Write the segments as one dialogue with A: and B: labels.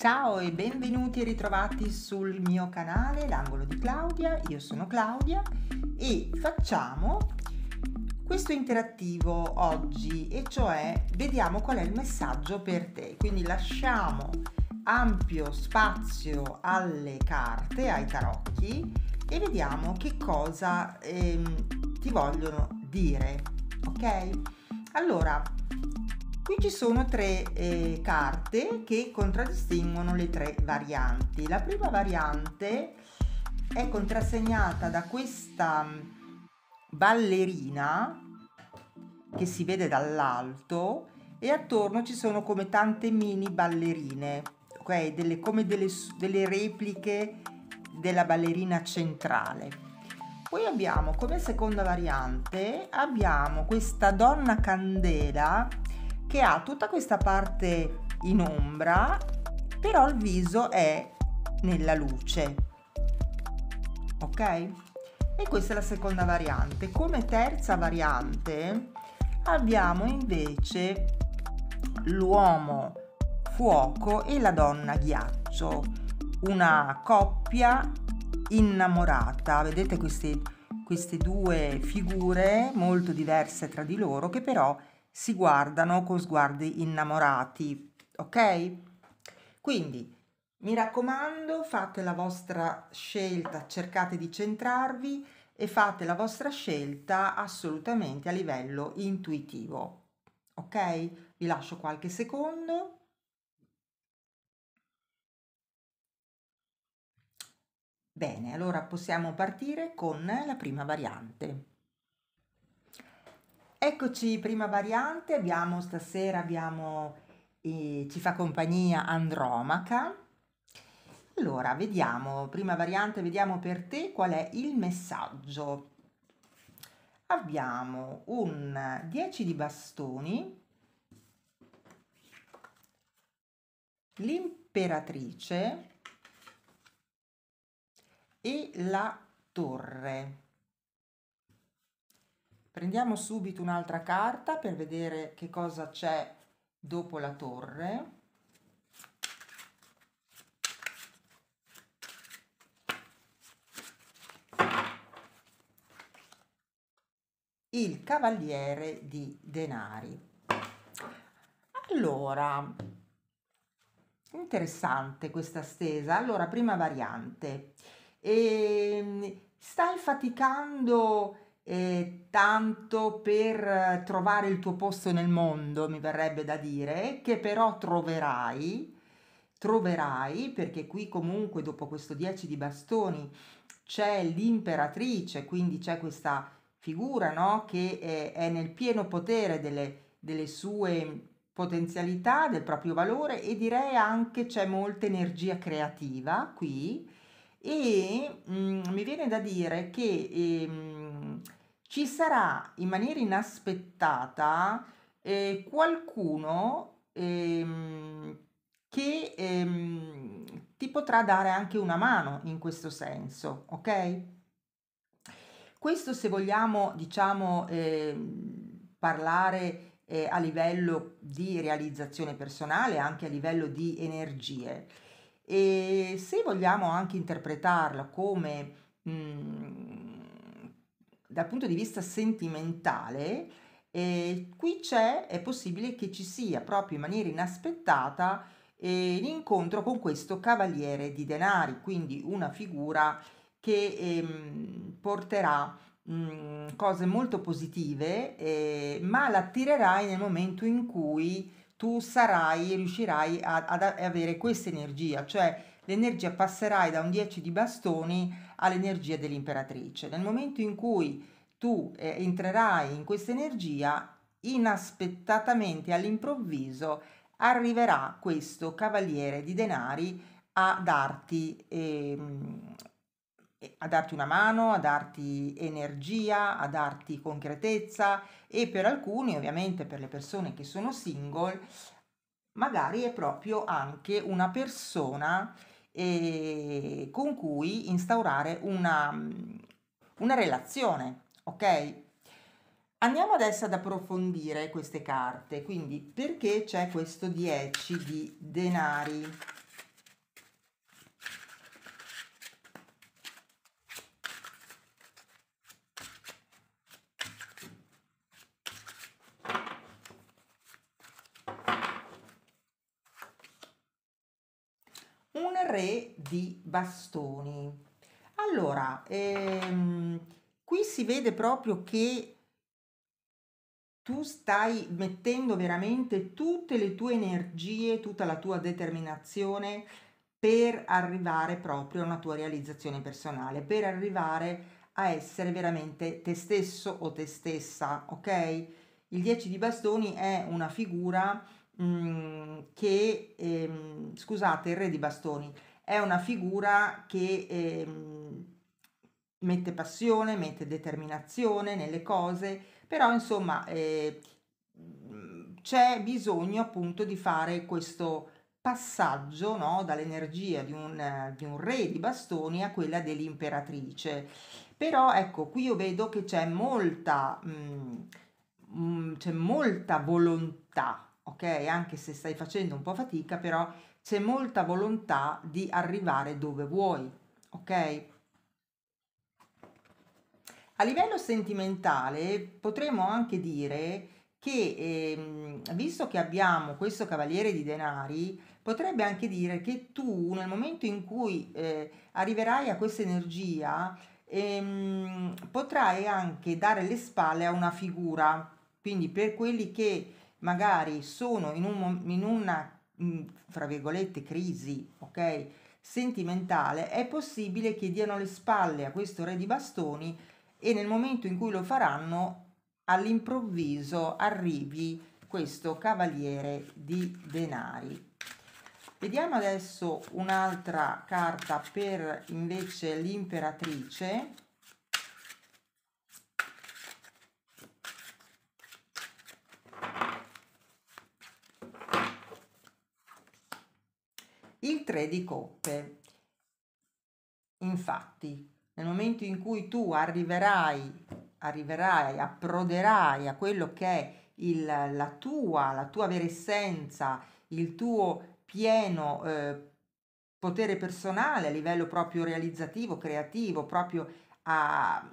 A: Ciao e benvenuti e ritrovati sul mio canale L'angolo di Claudia. Io sono Claudia e facciamo questo interattivo oggi e cioè vediamo qual è il messaggio per te. Quindi lasciamo ampio spazio alle carte, ai tarocchi e vediamo che cosa ehm, ti vogliono dire, ok? Allora, Qui ci sono tre eh, carte che contraddistinguono le tre varianti. La prima variante è contrassegnata da questa ballerina che si vede dall'alto e attorno ci sono come tante mini ballerine, ok? Delle, come delle, delle repliche della ballerina centrale. Poi abbiamo come seconda variante abbiamo questa donna candela che ha tutta questa parte in ombra, però il viso è nella luce. Ok? E questa è la seconda variante. Come terza variante abbiamo invece l'uomo fuoco e la donna ghiaccio, una coppia innamorata. Vedete queste, queste due figure molto diverse tra di loro che però si guardano con sguardi innamorati, ok? Quindi mi raccomando, fate la vostra scelta, cercate di centrarvi e fate la vostra scelta assolutamente a livello intuitivo. Ok? Vi lascio qualche secondo. Bene, allora possiamo partire con la prima variante. Eccoci, prima variante, abbiamo stasera, abbiamo, eh, ci fa compagnia Andromaca. Allora, vediamo, prima variante, vediamo per te qual è il messaggio. Abbiamo un 10 di bastoni, l'imperatrice e la torre. Prendiamo subito un'altra carta per vedere che cosa c'è dopo la torre. Il cavaliere di denari. Allora, interessante questa stesa. Allora, prima variante. E ehm, stai faticando eh, tanto per eh, trovare il tuo posto nel mondo, mi verrebbe da dire, che però troverai, troverai, perché qui comunque dopo questo 10 di bastoni c'è l'imperatrice, quindi c'è questa figura no? che è, è, nel pieno potere delle, delle sue potenzialità, del proprio valore e direi anche c'è molta energia creativa qui e mh, mm, mi viene da dire che ehm, ci sarà in maniera inaspettata eh, qualcuno ehm, che ehm, ti potrà dare anche una mano in questo senso, ok? Questo se vogliamo, diciamo, eh, parlare eh, a livello di realizzazione personale, anche a livello di energie e se vogliamo anche interpretarla come mh, mhmm, dal punto di vista sentimentale, eh, qui c'è, è possibile che ci sia proprio in maniera inaspettata eh, l'incontro con questo cavaliere di denari, quindi una figura che ehm, porterà mh, mhmm, cose molto positive, eh, ma l'attirerai nel momento in cui tu sarai, riuscirai a, ad avere questa energia, cioè l'energia passerai da un 10 di bastoni all'energia dell'imperatrice. Nel momento in cui tu eh, entrerai in questa energia, inaspettatamente all'improvviso arriverà questo cavaliere di denari a darti eh, a darti una mano, a darti energia, a darti concretezza e per alcuni, ovviamente per le persone che sono single, magari è proprio anche una persona eh, con cui instaurare una, mm, una relazione, ok? Andiamo adesso ad approfondire queste carte, quindi perché c'è questo 10 di denari? re di bastoni. Allora, ehm, qui si vede proprio che tu stai mettendo veramente tutte le tue energie, tutta la tua determinazione per arrivare proprio a una tua realizzazione personale, per arrivare a essere veramente te stesso o te stessa, ok? Il 10 di bastoni è una figura mh, mm, che, ehm, scusate, il re di bastoni, è una figura che eh, mette passione, mette determinazione nelle cose, però insomma eh, c'è bisogno appunto di fare questo passaggio no, dall'energia di un, di un re di bastoni a quella dell'imperatrice. Però ecco, qui io vedo che c'è molta, mh, mm, mh, mm, c'è molta volontà, ok? Anche se stai facendo un po' fatica, però c'è molta volontà di arrivare dove vuoi, ok? A livello sentimentale potremmo anche dire che eh, visto che abbiamo questo cavaliere di denari, potrebbe anche dire che tu nel momento in cui eh, arriverai a questa energia ehm, potrai anche dare le spalle a una figura, quindi per quelli che magari sono in, un, in una mh, mm, fra virgolette, crisi, ok? Sentimentale, è possibile che diano le spalle a questo re di bastoni e nel momento in cui lo faranno, all'improvviso arrivi questo cavaliere di denari. Vediamo adesso un'altra carta per invece l'imperatrice il 3 di coppe. Infatti, nel momento in cui tu arriverai, arriverai, approderai a quello che è il, la tua, la tua veressenza, il tuo pieno eh, potere personale a livello proprio realizzativo, creativo, proprio a,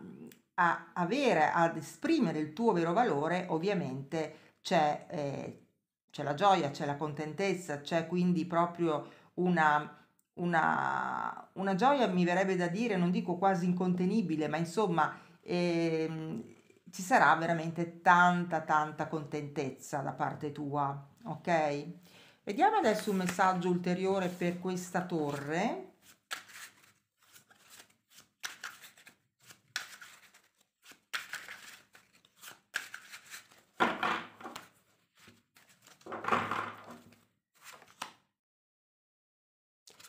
A: a avere, ad esprimere il tuo vero valore, ovviamente c'è, eh, c'è la gioia, c'è la contentezza, c'è quindi proprio una, una, una, gioia, mi verrebbe da dire, non dico quasi incontenibile, ma insomma ehm, ci sarà veramente tanta, tanta contentezza da parte tua, ok? Vediamo adesso un messaggio ulteriore per questa torre.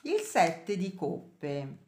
A: il 7 di coppe.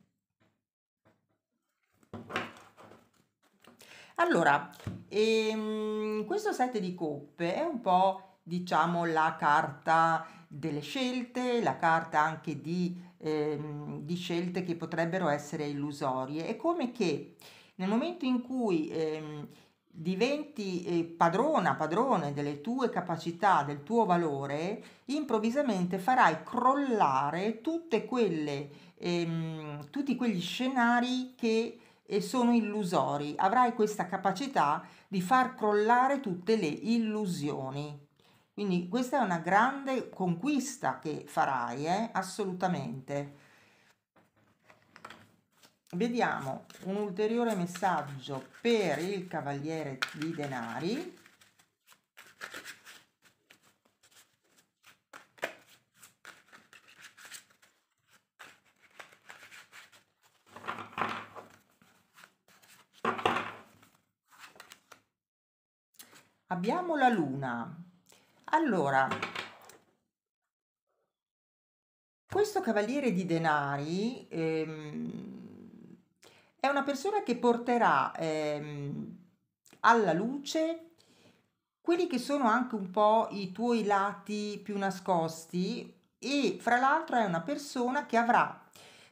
A: Allora, ehm, questo 7 di coppe è un po' diciamo la carta delle scelte, la carta anche di, ehm, di scelte che potrebbero essere illusorie. È come che nel momento in cui ehm, diventi eh, padrona, padrone delle tue capacità, del tuo valore, improvvisamente farai crollare tutte quelle, ehm, tutti quegli scenari che eh, sono illusori. Avrai questa capacità di far crollare tutte le illusioni. Quindi questa è una grande conquista che farai, eh? assolutamente. Vediamo un ulteriore messaggio per il Cavaliere di Denari. Abbiamo la luna. Allora, questo cavaliere di denari ehm, è una persona che porterà ehm, alla luce quelli che sono anche un po' i tuoi lati più nascosti e fra l'altro è una persona che avrà,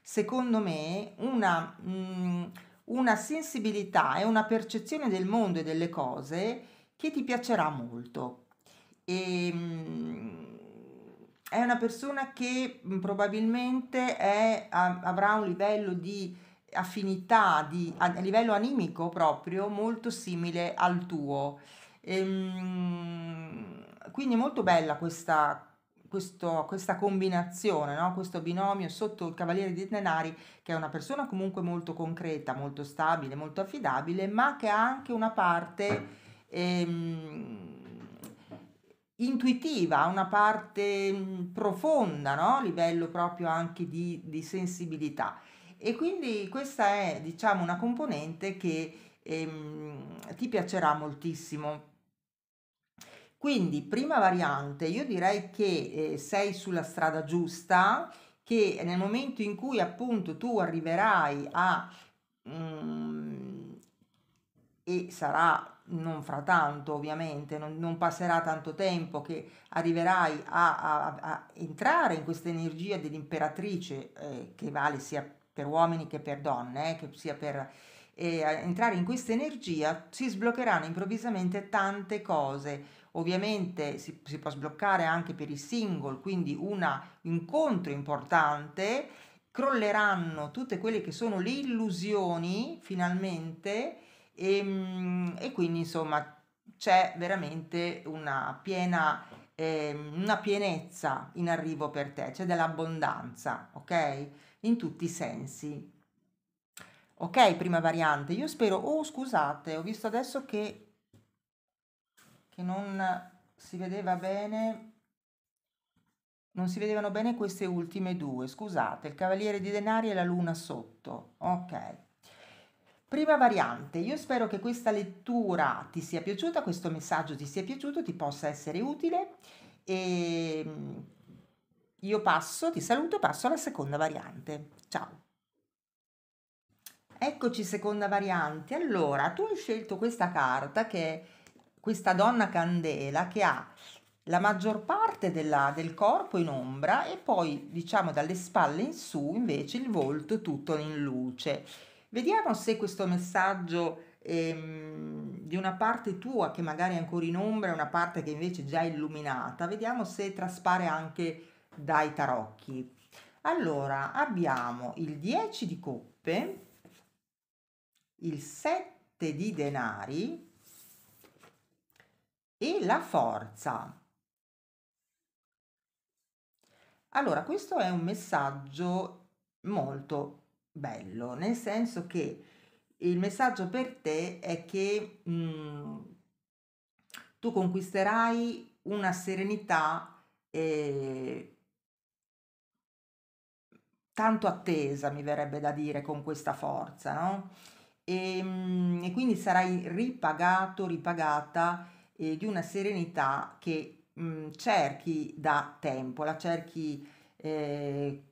A: secondo me, una, mh, mm, una sensibilità e una percezione del mondo e delle cose che ti piacerà molto. E, ehm, mh, è una persona che mh, mm, probabilmente è, a, avrà un livello di affinità di, a, a, livello animico proprio molto simile al tuo. Ehm, quindi è molto bella questa, questo, questa combinazione, no? questo binomio sotto il Cavaliere di Denari, che è una persona comunque molto concreta, molto stabile, molto affidabile, ma che ha anche una parte ehm, intuitiva, una parte profonda, no? a livello proprio anche di, di sensibilità. E quindi questa è, diciamo, una componente che ehm, ti piacerà moltissimo. Quindi, prima variante, io direi che eh, sei sulla strada giusta, che nel momento in cui appunto tu arriverai a... Mm, e sarà non fra tanto ovviamente, non, non passerà tanto tempo che arriverai a, a, a entrare in questa energia dell'imperatrice eh, che vale sia per uomini che per donne, eh, che sia per eh, entrare in questa energia, si sbloccheranno improvvisamente tante cose. Ovviamente si, si può sbloccare anche per i single, quindi un incontro importante, crolleranno tutte quelle che sono le illusioni finalmente e, mm, e quindi insomma c'è veramente una piena eh, una pienezza in arrivo per te, c'è cioè dell'abbondanza, ok? In tutti i sensi. Ok, prima variante, io spero, oh scusate, ho visto adesso che, che non si vedeva bene, non si vedevano bene queste ultime due, scusate, il cavaliere di denari e la luna sotto, ok. Prima variante, io spero che questa lettura ti sia piaciuta, questo messaggio ti sia piaciuto, ti possa essere utile e ehm, io passo, ti saluto e passo alla seconda variante. Ciao! Eccoci seconda variante. Allora, tu hai scelto questa carta che è questa donna candela che ha la maggior parte della, del corpo in ombra e poi diciamo dalle spalle in su invece il volto tutto in luce Vediamo se questo messaggio ehm, di una parte tua che magari è ancora in ombra e una parte che invece è già illuminata, vediamo se traspare anche dai tarocchi. Allora, abbiamo il 10 di coppe, il 7 di denari e la forza. Allora, questo è un messaggio molto bello, nel senso che il messaggio per te è che mh, mm, tu conquisterai una serenità eh, tanto attesa, mi verrebbe da dire, con questa forza, no? E, mh, mm, e quindi sarai ripagato, ripagata eh, di una serenità che mh, mm, cerchi da tempo, la cerchi eh,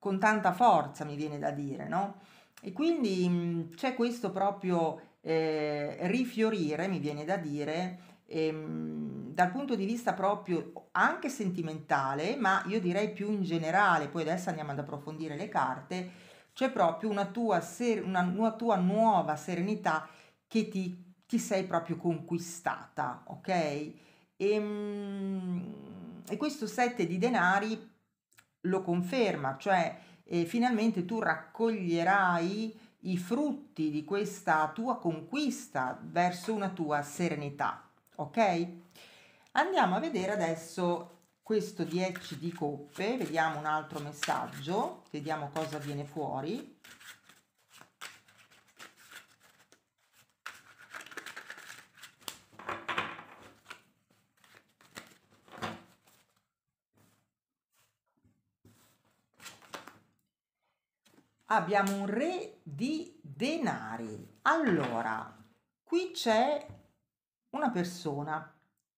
A: con tanta forza, mi viene da dire, no? E quindi mh, mm, c'è questo proprio eh, rifiorire, mi viene da dire, ehm, dal punto di vista proprio anche sentimentale, ma io direi più in generale, poi adesso andiamo ad approfondire le carte, c'è proprio una tua, ser- una, una tua nuova serenità che ti, ti, sei proprio conquistata, ok? E, ehm, mh, e questo sette di denari lo conferma, cioè eh, finalmente tu raccoglierai i frutti di questa tua conquista verso una tua serenità, ok? Andiamo a vedere adesso questo 10 di coppe, vediamo un altro messaggio, vediamo cosa viene fuori. abbiamo un re di denari. Allora, qui c'è una persona,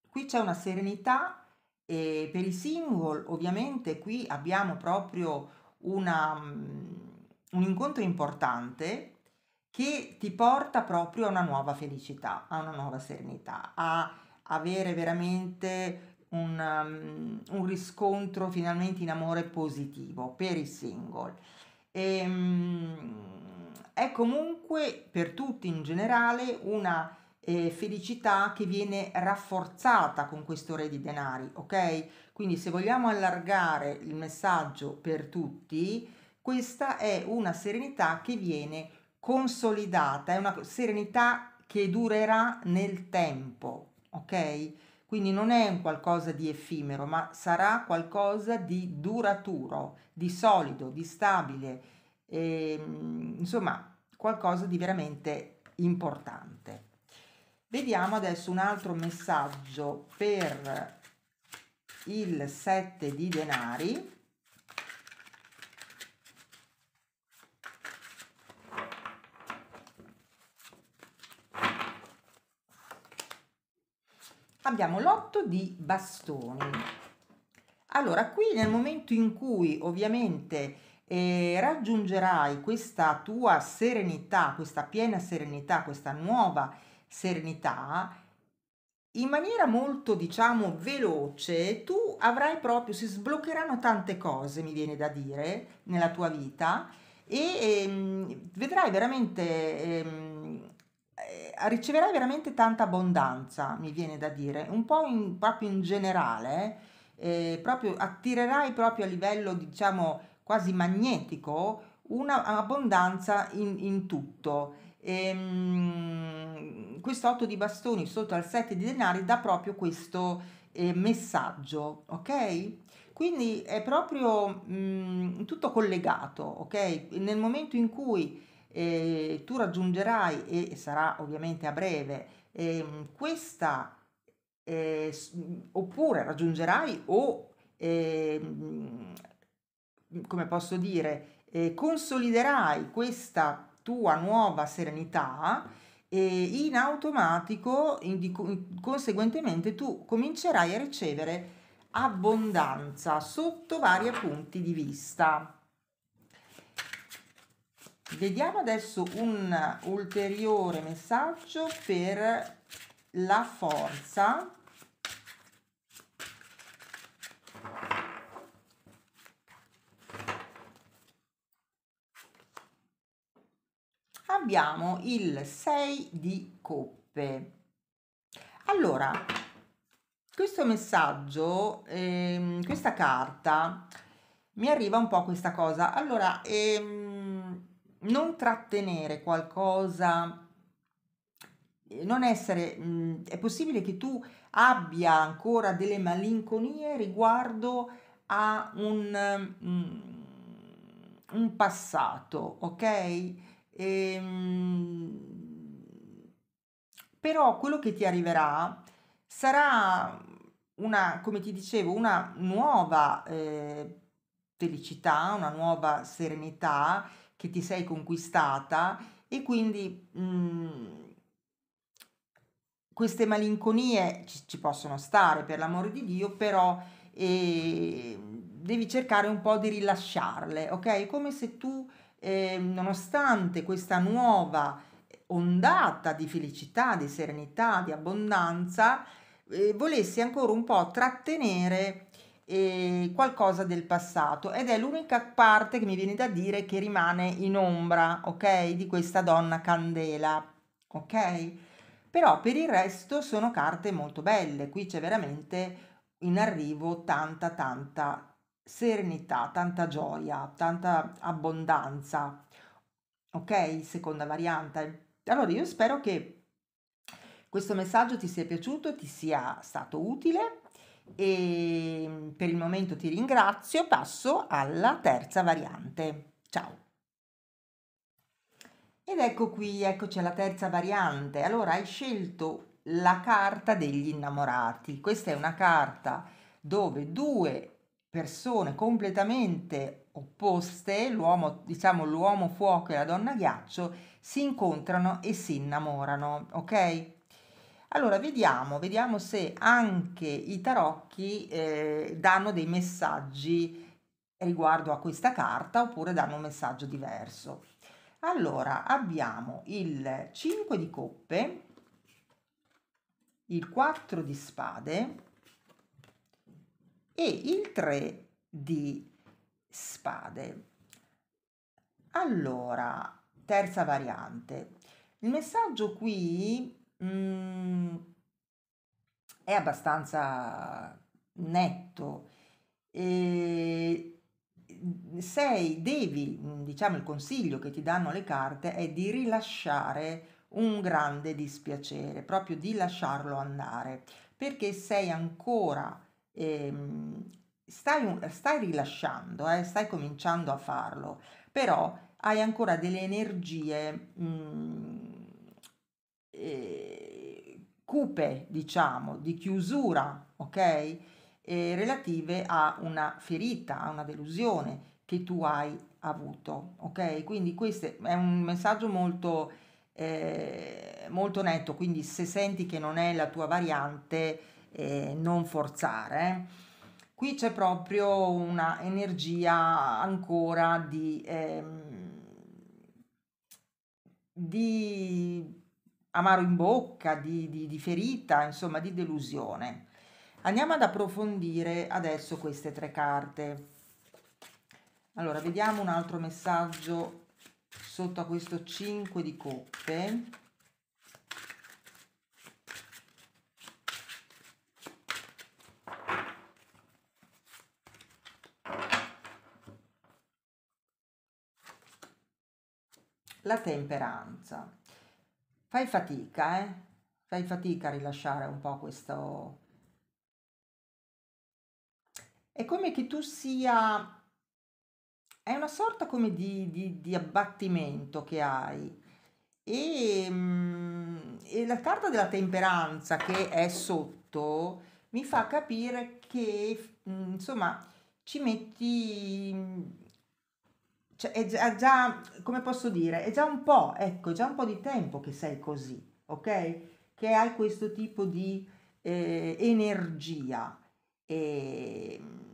A: qui c'è una serenità e per i single ovviamente qui abbiamo proprio una, mm, un incontro importante che ti porta proprio a una nuova felicità, a una nuova serenità, a avere veramente un, um, un riscontro finalmente in amore positivo per i single. E, ehm, è comunque per tutti in generale una eh, felicità che viene rafforzata con questo re di denari, ok? Quindi se vogliamo allargare il messaggio per tutti, questa è una serenità che viene consolidata, è una serenità che durerà nel tempo, ok? Quindi non è un qualcosa di effimero, ma sarà qualcosa di duraturo, di solido, di stabile, e, ehm, insomma qualcosa di veramente importante. Vediamo adesso un altro messaggio per il 7 di denari abbiamo l'otto di bastoni. Allora, qui nel momento in cui ovviamente eh, raggiungerai questa tua serenità, questa piena serenità, questa nuova serenità, in maniera molto, diciamo, veloce, tu avrai proprio, si sbloccheranno tante cose, mi viene da dire, nella tua vita e ehm, vedrai veramente... Ehm, eh, riceverai veramente tanta abbondanza, mi viene da dire, un po' in, proprio in generale, eh, proprio attirerai proprio a livello diciamo quasi magnetico un'abbondanza in, in tutto. E, ehm, mh, questo 8 di bastoni sotto al 7 di denari dà proprio questo eh, messaggio, ok? Quindi è proprio mh, mm, tutto collegato, ok? Nel momento in cui eh, tu raggiungerai e sarà ovviamente a breve eh, questa eh, oppure raggiungerai o ehm, come posso dire eh, consoliderai questa tua nuova serenità e in automatico in, conseguentemente tu comincerai a ricevere abbondanza sotto vari punti di vista Vediamo adesso un ulteriore messaggio per la forza abbiamo il 6 di coppe. Allora, questo messaggio, ehm, questa carta, mi arriva un po' questa cosa. Allora, ehm, non trattenere qualcosa, eh, non essere, mh, è possibile che tu abbia ancora delle malinconie riguardo a un, mh, un passato, ok? E, ehm, mh, però quello che ti arriverà sarà una, come ti dicevo, una nuova eh, felicità, una nuova serenità che ti sei conquistata e quindi mh, mm, queste malinconie ci, ci, possono stare per l'amore di Dio, però eh, devi cercare un po' di rilasciarle, ok? Come se tu, eh, nonostante questa nuova ondata di felicità, di serenità, di abbondanza, eh, volessi ancora un po' trattenere e qualcosa del passato ed è l'unica parte che mi viene da dire che rimane in ombra, ok, di questa donna candela, ok? Però per il resto sono carte molto belle, qui c'è veramente in arrivo tanta tanta serenità, tanta gioia, tanta abbondanza. Ok? Seconda variante. Allora io spero che questo messaggio ti sia piaciuto, ti sia stato utile e per il momento ti ringrazio, passo alla terza variante. Ciao. Ed ecco qui, eccoci alla terza variante. Allora hai scelto la carta degli innamorati. Questa è una carta dove due persone completamente opposte, l'uomo, diciamo l'uomo fuoco e la donna ghiaccio, si incontrano e si innamorano, ok? Allora, vediamo, vediamo se anche i tarocchi eh, danno dei messaggi riguardo a questa carta oppure danno un messaggio diverso. Allora, abbiamo il 5 di coppe, il 4 di spade e il 3 di spade. Allora, terza variante. Il messaggio qui mhmm, è abbastanza netto. E mm, sei, devi, mm, diciamo il consiglio che ti danno le carte è di rilasciare un grande dispiacere, proprio di lasciarlo andare, perché sei ancora, ehm, stai, stai rilasciando, eh, stai cominciando a farlo, però hai ancora delle energie, mhmm, eh, cupe, diciamo, di chiusura, ok? Eh, relative a una ferita, a una delusione che tu hai avuto, ok? Quindi questo è un messaggio molto, eh, molto netto, quindi se senti che non è la tua variante, eh, non forzare. Eh. Qui c'è proprio una energia ancora di... Ehm, di amaro in bocca, di, di, di ferita, insomma di delusione. Andiamo ad approfondire adesso queste tre carte. Allora, vediamo un altro messaggio sotto a questo 5 di coppe. La temperanza fai fatica, eh? Fai fatica a rilasciare un po' questo... È come che tu sia... È una sorta come di, di, di abbattimento che hai. E, mm, e la carta della temperanza che è sotto mi fa capire che, mm, insomma, ci metti mm, cioè è già, già, come posso dire, è già un po', ecco, è già un po' di tempo che sei così, ok? Che hai questo tipo di eh, energia. E, ehm,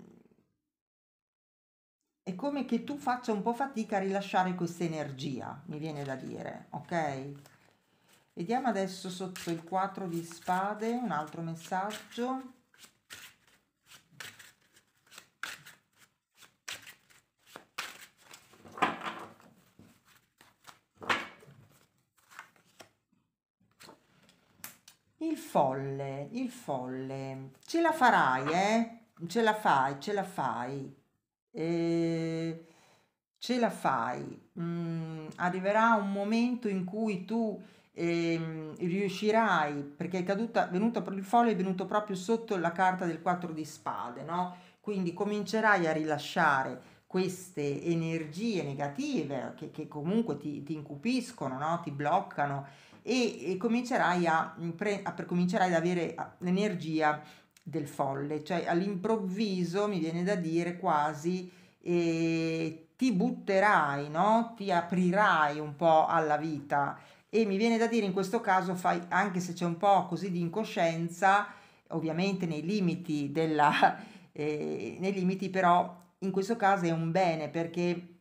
A: è come che tu faccia un po' fatica a rilasciare questa energia, mi viene da dire, ok? Vediamo adesso sotto il 4 di spade un altro messaggio. folle, il folle, ce la farai, eh? Ce la fai, ce la fai. Eh, ce la fai. Mm, arriverà un momento in cui tu eh, riuscirai, perché è caduta, venuto, il folle è venuto proprio sotto la carta del 4 di spade, no? Quindi comincerai a rilasciare queste energie negative che, che comunque ti, ti incupiscono, no? ti bloccano e, e comincerai, a, mm, a, per, comincerai ad avere l'energia del folle, cioè all'improvviso mi viene da dire quasi eh, ti butterai, no? ti aprirai un po' alla vita e mi viene da dire in questo caso fai anche se c'è un po' così di incoscienza, ovviamente nei limiti della... Eh, nei limiti però in questo caso è un bene perché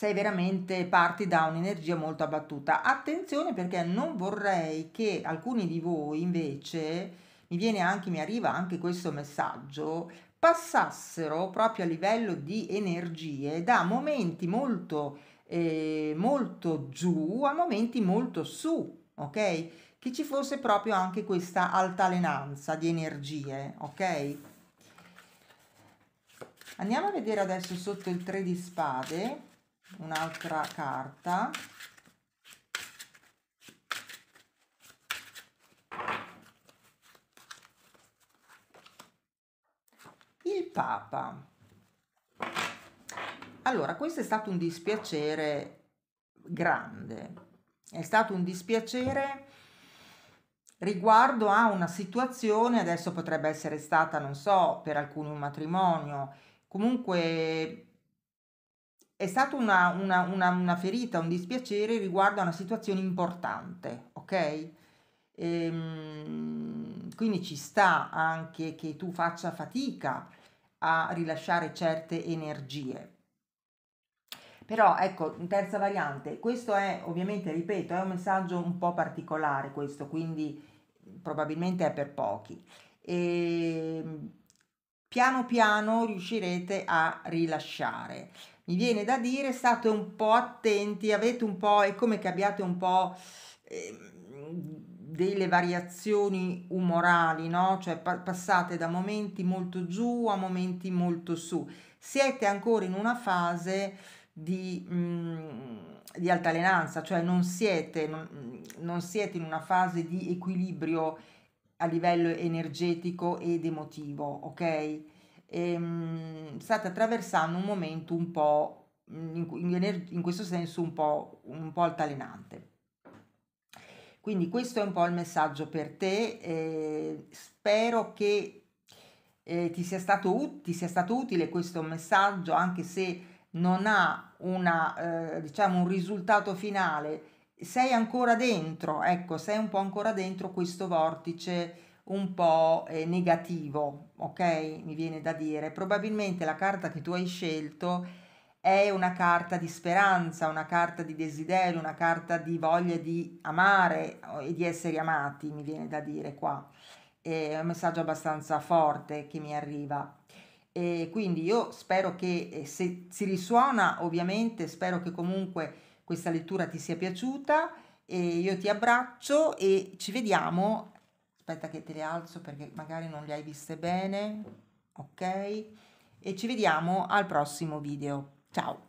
A: sei veramente parti da un'energia molto abbattuta. Attenzione perché non vorrei che alcuni di voi invece, mi viene anche, mi arriva anche questo messaggio, passassero proprio a livello di energie da momenti molto, eh, molto giù a momenti molto su, ok? Che ci fosse proprio anche questa altalenanza di energie, ok? Andiamo a vedere adesso sotto il 3 di spade un'altra carta il papa allora questo è stato un dispiacere grande è stato un dispiacere riguardo a una situazione adesso potrebbe essere stata non so per alcuni un matrimonio comunque è stata una, una, una, una, ferita, un dispiacere riguardo a una situazione importante, ok? Ehm, quindi ci sta anche che tu faccia fatica a rilasciare certe energie. Però ecco, terza variante, questo è ovviamente, ripeto, è un messaggio un po' particolare questo, quindi probabilmente è per pochi. E, ehm, piano piano riuscirete a rilasciare mi viene da dire state un po' attenti, avete un po', è come che abbiate un po' eh, delle variazioni umorali, no? Cioè pa- passate da momenti molto giù a momenti molto su. Siete ancora in una fase di, mh, mm, di altalenanza, cioè non siete, non, non siete in una fase di equilibrio a livello energetico ed emotivo, ok? ehm, state attraversando un momento un po', mm, in, in, in questo senso, un po', un po' altalenante. Quindi questo è un po' il messaggio per te, eh, spero che eh, ti, sia stato, ti, sia stato, utile questo messaggio anche se non ha una, eh, diciamo un risultato finale, sei ancora dentro, ecco, sei un po' ancora dentro questo vortice un po' eh, negativo, ok? Mi viene da dire. Probabilmente la carta che tu hai scelto è una carta di speranza, una carta di desiderio, una carta di voglia di amare eh, e di essere amati, mi viene da dire qua. È un messaggio abbastanza forte che mi arriva. E quindi io spero che eh, se si risuona, ovviamente, spero che comunque questa lettura ti sia piaciuta. E io ti abbraccio e ci vediamo aspetta che te le alzo perché magari non le hai viste bene, ok? E ci vediamo al prossimo video. Ciao!